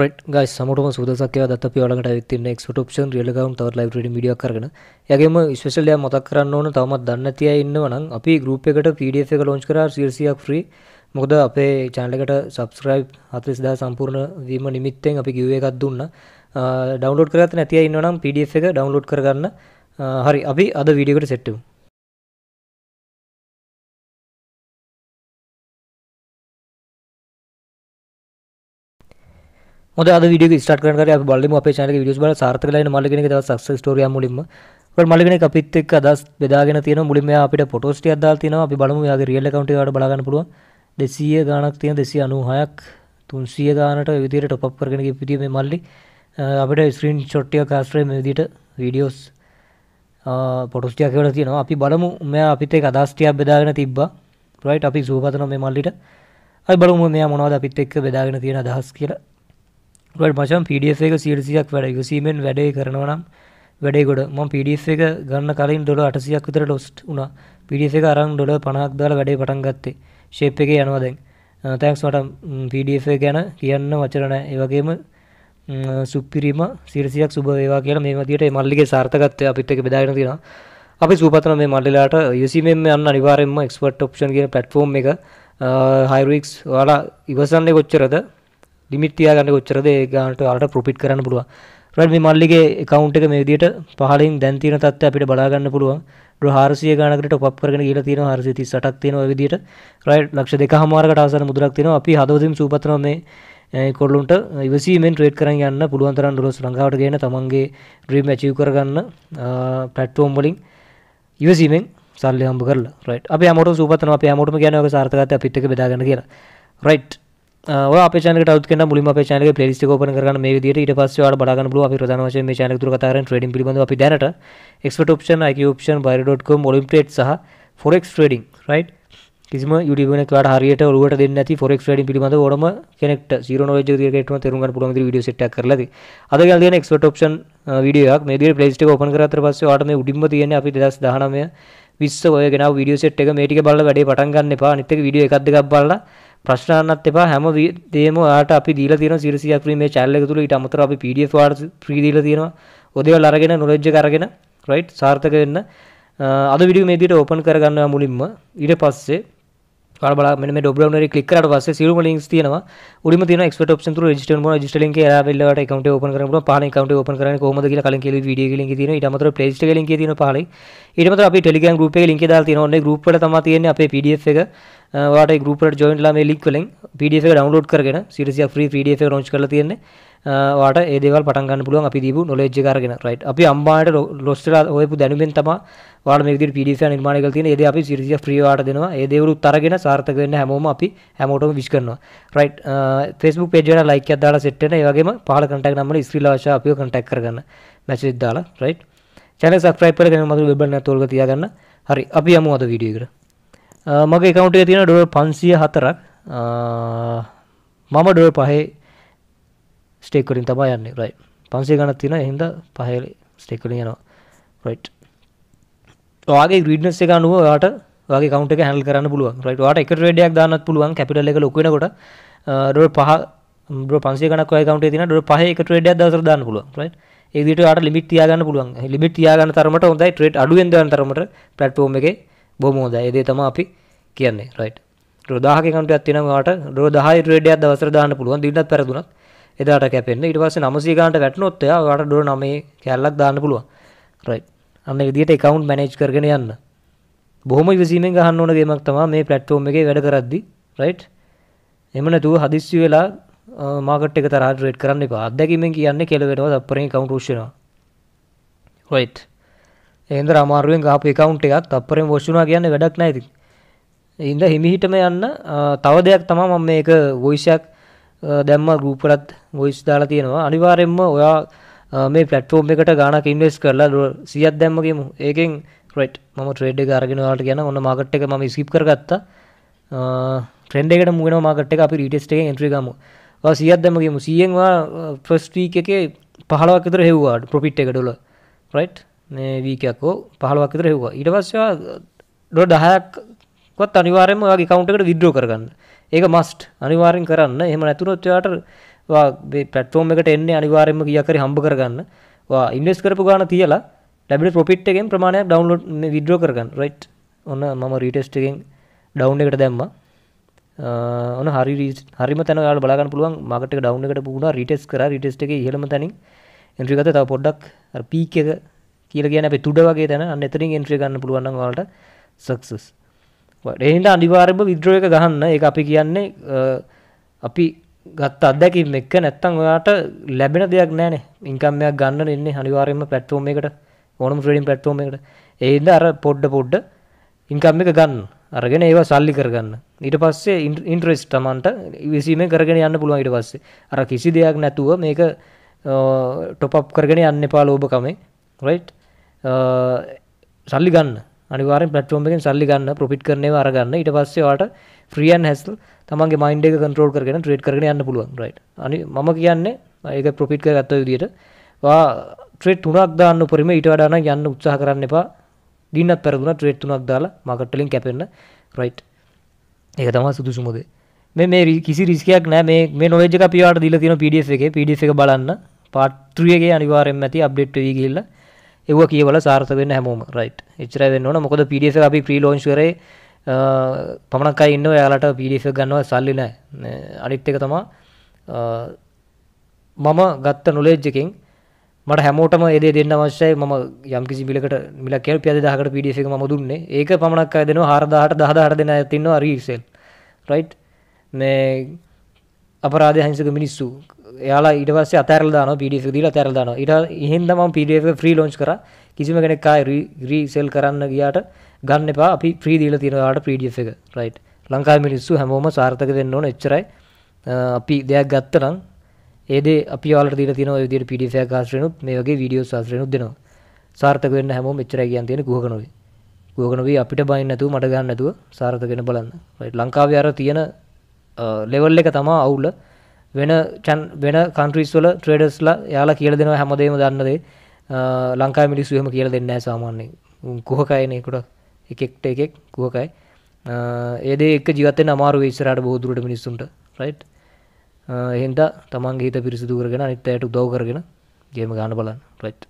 Right ගයි සමටම සුදසක්කව දත් පියලට ඇත්තින්න එක් ටපෂන් ියලකවන් තව ලයිට මිඩිය කරන යගේම විශෂලයා මතක් කරන්න ඕන තවමත් දන්න තිය ඉන්නවනම් අපි ගරුප් එකට පඩ එක ලෝච් කර සිල්සියක් ්‍රී මොකද අපේ චාන්ලකට සබස්ක්‍රයිබ් හතරිස්දා සම්පූර්ණ වීම නිමිත්තෙන් අපි කිව්ව එකත් දුන්න ඩවන්ලෝඩ් කරත් නැතිය ඉන්නනම් පඩ එක ඩවන්ලෝඩ් කරගන්න හරි අපි අද විඩියකට සෙට්ටුම් මොද අද වීඩියෝ ස්ටාර්ට් කරන කරේ අපි බලමු අපේ channel එකේ videos බලලා සාර්ථක ලයින මල්ලිගෙන එක දවස් success story ආ මුලින්ම. ඔකල් මල්ලිගෙන එක අපිත් එක්ක අදහස් බෙදාගෙන තියෙනවා මුලින්ම එයා අපිට photos ටිකක් දාලා තියෙනවා. අපි බලමු එයාගේ real account එක වලට බලා ගන්න පුළුවන්. 200 ගාණක් තියෙන 296ක් 300 ගානට ඔය විදිහට top up කරගෙන ගිය පිටිය මේ මල්ලි අපිට screenshot ටිකක් ආශ්‍රය මේ විදිහට videos photos ටිකක් වල තියෙනවා. අපි බලමු මෙයා අපිත් එක්ක අදහස් ටිකක් බෙදාගෙන තිබ්බා. right අපි සුවපතනවා මේ මල්ලිට. අපි බලමු මෙයා මොනවද අපිත් එක්ක බෙදාගෙන තියෙන අදහස් කියලා. ට මචම් පිඩියස් එක සිරසියක් වැඩ යුසීමෙන් වැඩේ කරනවනම් වැඩේගොඩ ම පිඩිස් එක ගන්න කලින් ඩොල අටසියක් විතර ලොස්ට් වුණා පිඩිස එක අරං ඩොල පනක් දාල වැඩේ පටන් ගත්තේ ශේප් එක යනවදැන් තැක්ස් මට පිඩිස් ගැන කියන්න වචරණ ඒවගේම සුපිරිම සිරසියක් සුබ ඒවා කියලා මේ මතියට මල්ලිගේ සාර්ථකත්වය අපිත් එක බෙදාගෙන තිෙන අපි සූපතන මේ මල්ලලාට යුසිමෙන් යන්න අනිවාරෙන්ම එක්ස්පට් ඔප්ෂන් කියන පටෆෝම් එක හයිරක්ස් වාලා ඉවසන්නේ කොච්චරද ඩිමිට්තියා ගන්න කොච්චරද ගානට අලට ප්‍රපිට් කරන්න පුළුව රල් මේ මල්ලිගේ කවුන්් එක මේ දිට පහලින් දැන්තින තත්ව අපිට බලාගන්න පුළුවන් හරසිය ගනකට පප කරන කියල තින හරසි ති සටක් තියෙන විදිට රයි ලක්ෂ දෙක හමාරකට අසර මුදරක් තියෙන අපි හදවතින් සූපත්‍රම කොල්ලුන්ට ඉවසීමෙන් ට්‍රේඩ් කරන්න යන්න පුළුවන්තරන් ඩොලස් ලංකාවට ගෙන තමන්ගේ ්‍රීම් ඇචිව් කරගන්න පැට්ටෝම් වලින් ඉවසීමෙන් සල්ලි හම්බ කරලා රයිට් අප අමට සූපතන අප අමටම ගැනව සාර්ථකත පිටක බෙදාගන්න කියලා රයිට් අප චන ට න මුලින් චන පලස් ෝපන කරන මේ දිට ඉට පස් වාට බලාගන්න බල අපි ප්‍රධාන වශයෙන් මේ චනක දුරකතර ට්‍රේඩින් පිළිබඳව අපි දැනට expert option IQ option buy.com Olymp Trade සහ forex trading right කිසිම YouTube එකක් වාට හරියට ඔලුවට දෙන්නේ නැති forex trading පිළිබඳව ඕනම කෙනෙක්ට zero knowledge එක දිහාට තේරුම් ගන්න පුළුවන් විදිහට වීඩියෝ සෙට් එකක් කරලා තියෙයි. අද ගල් දෙන expert option වීඩියෝ එකක් මේ විදිහට playlist එක open කරාට පස්සේ ඔයාලට මේ උඩින්ම තියෙන්නේ අපි 2019 20 ඔය ගෙනාව වීඩියෝ සෙට් එක මේ ටික බලලා වැඩේ පටන් ගන්න එපා. අනිත් එක වීඩියෝ එකක් දෙකක් බලලා ප්‍රශ්නන්නත් එපා හැම දේම ඔයාලට අපි දීලා තියෙනවා සිරසියක් ෆ්‍රී මේ channel එක තුල ඊට අමතරව අපි PDF ඔයාලට ෆ්‍රී දීලා තියෙනවා ඔදේවල් අරගෙන knowledge එක අරගෙන right සාර්ථක වෙන්න අද වීඩියෝ මේ විදිහට ඕපන් කරගන්නවා මුලින්ම ඊට පස්සේ ඔයාලා බලන්න මෙන්න මේ drop down එකේ ක්ලික් කරාට පස්සේ සියලුම links තියෙනවා. උඩින්ම තියෙනවා expert option තුන register කරනවා. register link එක එලා වෙල්ලවට account එක open කරන්න පුළුවන්. පහළ account එක open කරන්නේ කොහොමද කියලා කලින් කියලා video එකේ link තියෙනවා. ඊට අමතරව playlist එකේ link තියෙනවා පහළයි. ඊට අමතරව අපි Telegram group එකේ link එක දාලා තියෙනවා. ඔන්නේ group වල තමයි තියෙන්නේ අපේ PDF එක. ඔයාලට ඒ group වලට join වෙලා මේ link වලින් PDF එක download කරගෙන series එක free PDF එක launch කරලා තියෙන්නේ. වාට ඒදවල් පටන්ගන්න පුළුවන් අපි දීපු නොලෙජ් කරගෙන රයිට් අපි අම්බාට ලොස්ටලා ඔයපු දැනුමෙන් තම වාට මේක පිඩිස නිර්මාණක තින ඒද අපි සිරිසිය ප්‍රියවාට දෙනවා ඒදවරු තරගෙන සාර්ථක වෙන්න හැමෝම අපි හැමෝටම විශ් කරනවා රයිට් ෆෙස්බුක් පේජන ලයික අදාලා සෙට්න ඒවගේම පහල කටක් නම්ම ස්ත්‍රීලාශ අපිය කටක් කරගන්න මැසිත් දාලා රයිට් චැන සක්්‍රයිප කරන මතු වෙබන්න තොල්ග තියාගන්න හරි අපි යමු අද විඩියකර මගේ එකකවන්ටේ තියෙන ඩො පන්සිය හතරක් මම ඩො පහේ ස්ටේකරින් තමා යන්න රයි පන්සේ ගණත් තින හිද පහල ස්ටේකරින් යනවා රයිට් වාගේ ග්‍රීඩ්නස් එක අනුව වාට වගේ කවුන්ට හැල් කරන්න පුළුව රයිට වාට එක රඩයක් දාන්නත් පුළුවන් කැපිටල් එක ලොකනකොට ඩො පහ පන්සේ කනක් කවුට තින ඩො පහ එක ට්‍රඩයක් දසර දාන්න පුළුව රයිට් ඒදිට වාට ලිමිට තියාගන්න පුළුවන් ලිමිට තියාගන්න තරමට හොඳයි ට්‍රේඩ් අඩුවෙන් දාන තරමට ප්ලට්ෆෝම් එකේ බොහොම හොඳයි ඒ දේ තමයි අපි කියන්නේ රයිට් රෝදාහක කන්ටයක් තිනවාට රෝදාහ ට්‍රේඩයක් දවසර දාන්න පුළුවන් දිනක් පෙරදුනක් එදාට කැපෙන්න්න ඉට පස්ස නමසේ ගාන්ට වැටනොත් යාට ඩො නමේ කැල්ලක් දාන්න පුළුව රයි අන්න විදිට එකකවන්් මැනේජ් කරගෙන යන්න බොහම විසිම ගහන්න ඕන ගේමක් තමා මේ පලට්ෆෝම් එක වැඩ කරද්දි රයිට් එමනතු හදිස්සි වෙලා මාකට එක තරාටරේට කරන්න එක අදැකීම කියන්නේ කෙලවෙනවා අපරෙන් කවුන්ටෂන හොයිට් එන්ද අමාරුවෙන් අප කවුන්් එකත් අපරෙන් වෝෂුනා කියන්න වැඩක් නැති ඉන්ද හිමිහිටම යන්න තව දෙයක් තමා මම මේක වෝෂයක් දැම්ම ගූපටත් මොයිස් දාලා තියෙනවා අනිවාරෙන්ම ඔයා මේ පටෆෝර්ම් එකට ගානක් ඉන්වස් කරලා සියත් දැම්මගේම ඒකෙන් ක්‍රට් ම ට්‍රේඩ් අරගෙන වාට ගැන ඔන්න මාගට් එක ම ස්කිප් කරගත්ත ට්‍රෙන්ඩ එකට මුුණ මාගට් එක අපි රිටෙස්ට එක එන්ත්‍රීගම සියත් දැමගේම සියෙන්වා ෆස්ටීක එක පහලවක්කතර හෙව්වාට ප්‍රොපිට් එක ඩොල රයිට් මේ වීකයක්කෝ පහලවක්කතර හෙව්වා ඉටවස්වා ඩො දහයක්ත් අනිවාරම ගේ කවුන්ටකට විද්‍රෝ කරගන්න ඒක මස්ට් අනිවාරෙන් කරන්න එහම නැතුනොත් යාට පැටෝම එකට එන්නේ අනිවාරෙන්ම කියකරි හම්බ කරගන්න වා ඉන්ඩස් කරපු ගාන තියලා ලැබිට පොපිට්ගෙන් ප්‍රමාණයක් ඩවන්ලෝඩ් විඩ්‍රෝ කරගන්න රයිට් ඔන්න මම රීටෙස්ටගෙන් ඩවන්් එකට දැම්ම ඔන හරි හරිම තැන යාල බලාගන්න පුළුවන් මකට ඩව් එකට පුුණ රිටෙස් කර රිටෙස්ට එක හෙම තැනින් එන්ට්‍රිගත තව පොඩ්ඩක් පීක එක කියල කියන තුඩ වගේ තැන අන්නතරින් එන්ට්‍රි ගන්න පුළුවන් වලට සක්සස් එහිට අනිවාර්යම විද්‍රෝ එක ගහන්න ඒ අපි කියන්නේ අපි ගත්ත අත්දැකීම් එක්ක නැත්තම් ඔයාට ලැබෙන දෙයක් නෑනේ ඉන්කම්යක් ගන්න එන්නේ අනිවාර්යයෙන්ම ප්ලැට්ෆෝම් එකට ඕනම ට්‍රේඩින් ප්ලැට්ෆෝම් එකට ඒහින්ද අර පොඩ පොඩ ඉන්කම් එක ගන්න අරගෙන ඒවා සල්ලි කරගන්න ඊට පස්සේ ඉන්ට්‍රෙස් තමන්ට විසීම කරගෙන යන්න පුළුවන් ඊට පස්සේ අර කිසි දෙයක් නැතුව මේක ටොප් කරගෙන යන්න එපා ලෝභකමේ රයිට් සල්ලි ගන්න අනිවාරෙන් පටෆෝම් එකෙන් සල්ලි ගන්න ප්‍රොපිට් කරනවා අරගන්න ඊට පස්සේ ඔයාලට ෆ්‍රී ඇන් හැස්ල් තමන්ගේ මයින්ඩ් එක කන්ට්‍රෝල් කරගෙන ට්‍රේඩ් කරගෙන යන්න පුළුවන් රයිට් අනි මම කියන්නේ ඒක ප්‍රොපිට් කරගත්ත විදියට වා ට්‍රේඩ් තුනක් දාන්න උපරිම ඊට වඩා නම් යන්න උත්සාහ කරන්න එපා දිනක් පෙරදුන ට්‍රේඩ් තුනක් දාලා මාකට් වලින් කැපෙන්න රයිට් ඒක තමයි සුදුසුම දේ මේ මේ කිසි රිස්කයක් නෑ මේ මේ නොලෙජ් එක අපි ඔයාලට දීලා තියෙන PDF එකේ PDF එක බලන්න part 3 එකේ අනිවාර්යෙන්ම ඇති අප්ඩේට් වෙවි ගිහිල්ලා එව කියවල සාර්ථ වෙන්න හැමෝම රයිට් එච්චර වෙන්න ඕන මොකද PDF එක අපි ප්‍රී ලොන්ච් කරේ පමණක් අය ඉන්නවා එයාලට PDF එක ගන්නවා සල්ලි නැහැ අනිත් එක තමයි මම ගත්ත නොලෙජ් එකෙන් මට හැමෝටම ඒ දේ දෙන්න අවශ්‍යයි මම යම් කිසි බිලකට මිලක් කියලා 50000කට PDF එක මම දුන්නේ ඒක පමණක් අය දෙනවා 4000ට 10000ට දෙන අයත් ඉන්නවා රීසෙල් රයිට් මේ අපරාධ හිංසක මිනිස්සු එයාලා ඉටවස්ස අතරදාන පිඩික් දිල තරදාන ඉට ඉහන්දම පිඩියක ්‍රී ලෝච් කර කිසිම කෙනෙක්කායි රීසෙල් කරන්න ගියාට ගන්න එපා අපි ප්‍රීදීල තිනවාට පිඩිය එක රයිට් ලංකා මිනිස්සු හැමෝම සාර්ථක දෙන්න ඕන එච්චරයි අපි දෙයක් ගත්තනම් ඒද අපි ල ද තින විදිට පිඩිසය කාශ්‍රනුත් මේ වගේ විඩියෝ ශාස්ත්‍රයනුත් දෙනවා සාර්ථක වෙන්න හැමෝම එච්චර කියන් තියෙන ගුවකනොවේ ගුවකනොවී අපිට බයින්නතු මට ගන්න නැතුව සාර්ථකෙන බලන්න ලංකාව අර තියෙන ලෙවල් එක තමා අවුල වෙන වෙන කන්ට්‍රීස් වල ට්‍රේඩර්ස්ලා යාලා කියලා දෙනවා හැමදේම දන්න දේ ලංකාවේ මිනිස්සු එහෙම කියලා දෙන්නේ නැහැ සාමාන්‍යයෙන් කුහකයනේ කොට එකෙක්ට එකෙක් කුහකයි ඒ දේ එක ජීවත් වෙන්න අමාරු වෙයි ඉස්සරහට බොහෝ දුරට මිනිස්සුන්ට රයිට් එහෙනම් තමන්ගේ හිත පිරිසිදු කරගෙන අනිත් අයට උදව් කරගෙන ගේම ගන්න බලන්න රයිට්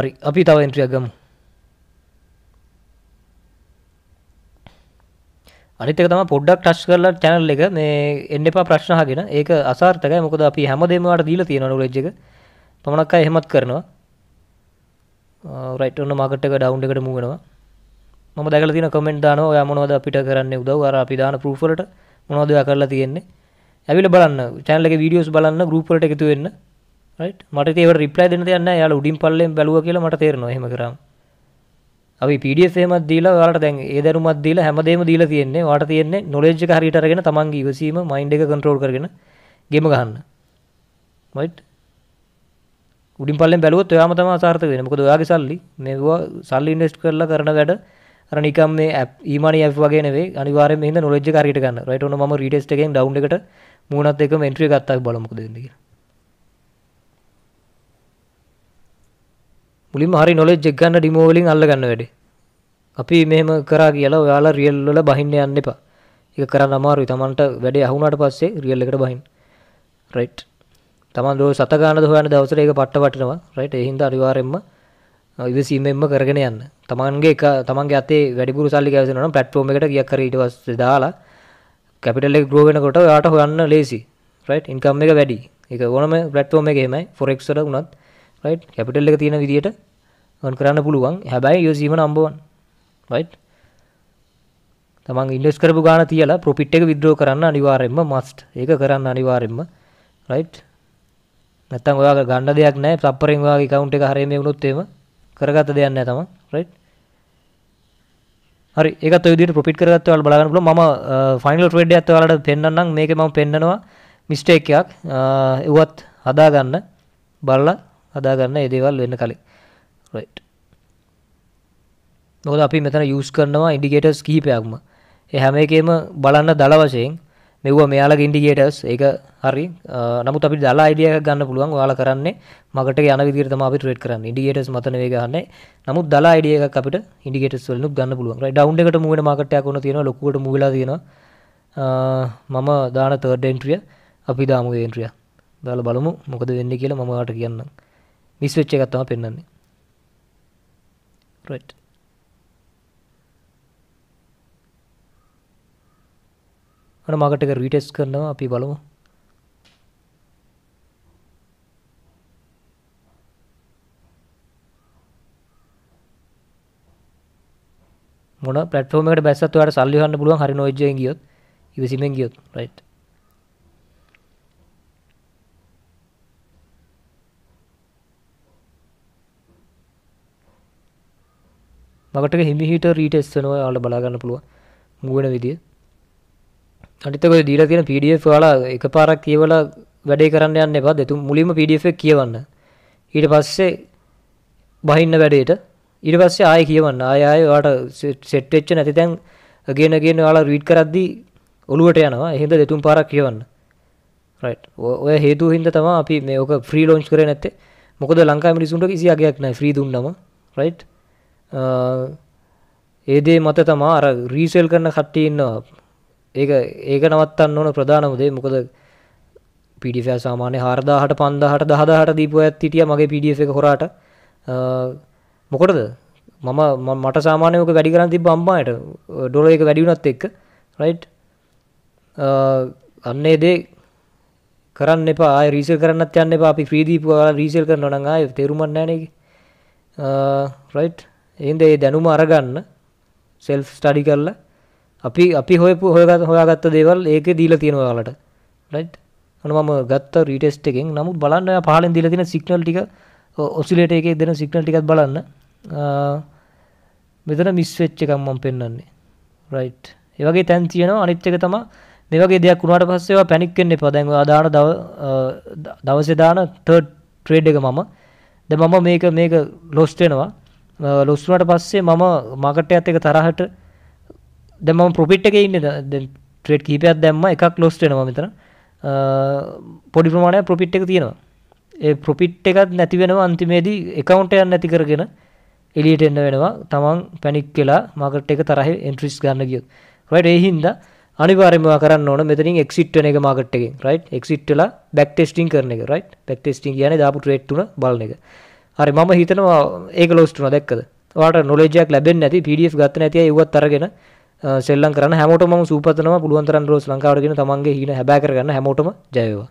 හරි අපි තව එන්ට්‍රියක් ගමු අනිතක තම පොඩ්ඩක් ටස් කරලා චැනල් එක මේ එන්න එපා ප්‍රශ්න අහගෙන ඒක අසාර්ථකයි මොකද අපි හැමදේම වාට දීලා තියෙනවා නොලෙජ් එක පමණක් අය එහෙමත් කරනවා රයිට් ඔන්න මාකට් එක ඩවුන් එකට මූව් වෙනවා මම දැකලා තියෙන කමෙන්ට් දානවා ඔයා මොනවද අපිට කරන්න උදව් අර අපි දාන ප්‍රූෆ් වලට මොනවද ඔයා කරලා තියෙන්නේ ඇවිල්ලා බලන්න channel එකේ videos බලන්න group වලට එකතු වෙන්න රයිට් මට ඒවට රිප්ලයි දෙන්න දෙයක් නැහැ යාළුවා උඩින් පල්ලෙන් බැලුවා කියලා මට තේරෙනවා එහෙම කරාම අපි PDF එහෙමත් දීලා ඔයාලට දැන් ඒ දැනුමත් දීලා හැමදේම දීලා තියෙන්නේ. ඔයාලට තියෙන්නේ knowledge එක හරියට අරගෙන තමන්ගේ ඉවසීම mind එක control කරගෙන ගේම ගහන්න. right? උඩින් පල්ලෙන් බැලුවොත් ඔයාම තමයි අසාර්ථක වෙන්නේ. මොකද ඔයාගේ සල්ලි මේවා සල්ලි invest කරලා කරන වැඩ අර නිකම් මේ app e-money app වගේ නෙවෙයි. අනිවාර්යයෙන්ම හින්දා knowledge එක හරියට ගන්න. right? ඔන්න මම retest එකෙන් down එකට මූණත් එක්කම entry එකක් අත්තා බලමුකෝ දෙන්නේ කියලා. මුලින්ම හරි නොලෙජ් එක ගන්න ඩිමෝ වලින් අල්ලගන්න වැඩේ. අපි මෙහෙම කරා කියලා ඔයාලා රියල් වල බහින්න යන්න එපා. ඒක කරන්න අමාරුයි. Tamanට වැඩේ අහුණාට පස්සේ රියල් එකට බහින්න. රයිට්. Taman දෝ සත ගානද හොයන දවසට ඒක පට්ට වටිනවා. රයිට්. ඒ හින්දා අනිවාර්යෙන්ම ඉවසීමෙන්ම කරගෙන යන්න. Tamanගේ එක Tamanගේ අතේ වැඩිපුර සල්ලි ගෑවෙනවා නම් platform එකට ගියක් කර ඊට පස්සේ දාලා කැපිටල් එක grow වෙනකොට ඔයාට හොයන්න ලේසි. රයිට්. ඉන්කම් එක වැඩි. ඒක ඕනම platform එකේ එහෙමයි. forex වල වුණත් රයි් කැපිටල් එක තියෙන විදිට ගොන් කරන්න පුළුවන් හැබැයි යෝසීම නම්බවන් වයිට් තමන් ඉන්ඩස් කරපු ගාන තියලා ප්‍රොපිට් එක විද්‍රෝ කරන්න අනිවාරෙන්ම මස්ට් ඒක කරන්න අනිවාරෙන්ම රයිට් නැත්තම් ඔයා ගණ්ඩ දෙයක් නෑ සපරෙන් වගේ කවුන්් එක හරම වුණොත්තේම කරගත දෙයන්න තම රයිට් හරි එක විදිට ප්‍රපිට කරගත්වල් බලාගන්නල ම ෆයිනල් ට්‍රේඩ් ඇත්තවලට පෙන්න්නම් මේක ම පෙන්න්නනවා මිස්ටේකයක් එවත් හදාගන්න බලලා හදාගන්න ඒදේවල් වෙන්න කලින් රයිට් මොකද අපි මෙතන යූස් කරනවා ඉන්ඩිකේටර්ස් කිහිපයක්ම ඒ හැම එකේම බලන්න දල වශයෙන් මෙව්වා මෙයාලගේ ඉන්ඩිකේටර්ස් ඒක හරි නමුත් අපි දලා අයිඩියා එකක් ගන්න පුළුවන් ඔයාලා කරන්නේ මකට යන විදිහට තමයි අපි ට්‍රේඩ් කරන්නේ ඉන්ඩිකේටර්ස් මත නෙවෙයි ගහන්නේ නමුත් දලා අයිඩියා එකක් අපිට ඉන්ඩිකේටර්ස් වලිනුත් ගන්න පුළුවන් රයිට් ඩවුන් එකට මූ වෙන මාකට් එකක් වුණා තියෙනවා ලොකුවට මූ වෙලා තියෙනවා මම දාන තර්ඩ් එන්ට්‍රිය අපි දාමු එන්ට්‍රිය දාලා බලමු මොකද වෙන්නේ කියලා මම ඔයාලට කියන්නම් මිස් වෙච්ච එකක් තමයි පෙන්වන්නේ right අර මාකට් එක රීටෙස්ට් කරනවා අපි බලමු මොන පලට්ෆෝර්ම් එකට බැස්සත් ඔයාලට සල්ලි හොයන්න පුළුවන් හරි නොයිජ්ජෙන් ගියොත් ඉවසීමෙන් ගියොත් රයිට් මකට හිමිහිට රීට එස්සනවා යාල බලාගන්න පුළුව මුවෙන විදිිය අනිතක දීලා තියෙන පඩF වාලා එක පාරක් කියවල වැඩේ කරන්න යන්න එපා දෙතු මුලිම පඩF කියවන්න ඊට පස්සේ බහින්න වැඩේට ඉට පස්සේ ආය කියවන්න ආයය වාට සෙට්ටච්ච නැති තැන් ගේනගෙන යාලා රීඩ් කරද්දි ඔළුවට යනවා එහෙද දෙතුම් පාරක් කියවන්න ඔය හේතු හින්ද තම අපි මේක ෆ්‍රී ලෝන්ච් කර නැත්තේ මොකද ලංකා මිනිසුන්ට කිසි අගයක් නෑ ්‍රී දුන්නම රයිට් ඒ දේ මත තමා අර රීසෙල් කරන කට්ටිය ඉන්නවා. ඒක ඒක නවත්තන්න ඕන ප්‍රධානම දේ. මොකද PDF එක සාමාන්‍ය 4000ට 5000ට 10000ට දීපු අයත් හිටියා මගේ PDF එක හොරාට. මොකටද? මම මට සාමාන්‍යයෙන් ඔක වැඩි කරන් තිබ්බ අම්මායට ඩොලර් එක වැඩි වුණත් එක්ක රයිට් අන්න ඒ දේ කරන්න එපා ආය රීසෙල් කරන්නත් යන්න එපා අපි ෆ්‍රී දීපු ගාලා රීසෙල් කරනවා නම් ආය තේරුමක් නැහැ නේද රයිට් එහින්ද ඒ දැනුම අරගන්න සෙල්ෆ් ස්ටඩි කරලා අපි අපි හොයපු හොයගත් හොයාගත්ත දේවල් ඒකේ දීලා තියෙනවා ඔයාලට රයිට් අන්න මම ගත්ත රීටෙස්ට් එකෙන් නමුත් බලන්න ඔයා පහලින් දීලා තියෙන සිග්නල් ටික ඔසිලේටර් එකේ දෙන සිග්නල් ටිකත් බලන්න මෙතන මිස් වෙච්ච එකක් මම පෙන්වන්නේ රයිට් ඒ වගේ තැන් තියෙනවා අනිත් එක තමයි මේ වගේ දෙයක් වුණාට පස්සේ ඔයා පැනික් වෙන්න එපා දැන් ඔයා දාන දවසේ දාන තර්ඩ් ට්‍රේඩ් එක මම දැන් මම මේක මේක ලොස්ට් වෙනවා ලොස්සුනට පස්සේ මම මාකට් එකත් එක තරහට දැන් මම ප්‍රොෆිට් එකේ ඉන්නේ දැන් ට්‍රේඩ් කීපයක් දැම්ම එකක් ලොස් වෙනවා මෙතන පොඩි ප්‍රමාණයක් ප්‍රොෆිට් එක තියෙනවා ඒ ප්‍රොෆිට් එකත් නැති වෙනවා අන්තිමේදී account එකක් නැති කරගෙන එලියට එන්න වෙනවා තමන් පැනික් වෙලා මාකට් එක තරහේ එන්ට්‍රිස් ගන්න ගියොත් රයිට් ඒ හින්දා අනිවාර්යයෙන්ම කරන්න ඕන මෙතනින් එක්සිට් වෙන එක මාකට් එකෙන් රයිට් එක්සිට් වෙලා බැක් ටෙස්ටිං කරන එක රයිට් බැක් ටෙස්ටිං කියන්නේ දාපු ට්‍රේඩ් තුන බලන එක හරි මම හිතනවා ඒක ලෝස්ටුන දැක්කද වාට නොලෙජයක් ලැබෙන් ඇති පිඩියස් ගත්ත නැති ඒවත් අරගෙන සෙල්ලන් කරන්න හැමෝටම සූපතනවා පුළුවන්තරන් රෝස් ලංකාවටගෙන තමන්ගේ හින හැබැ කරගන්න හැමෝටම ජයවා